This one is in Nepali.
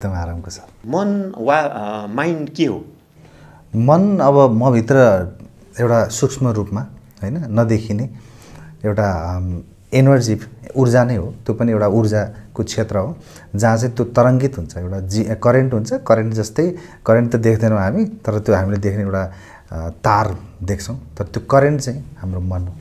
एकदम आरामको छ मन वा माइन्ड के हो मन अब मभित्र एउटा सूक्ष्म रूपमा होइन नदेखिने एउटा एनर्जी ऊर्जा नै हो त्यो पनि एउटा ऊर्जाको क्षेत्र हो जहाँ चाहिँ त्यो तरङ्गित हुन्छ एउटा जी करेन्ट हुन्छ करेन्ट जस्तै करेन्ट त देख्दैनौँ हामी तर त्यो हामीले देख्ने एउटा तार देख्छौँ तर त्यो करेन्ट चाहिँ हाम्रो मन हो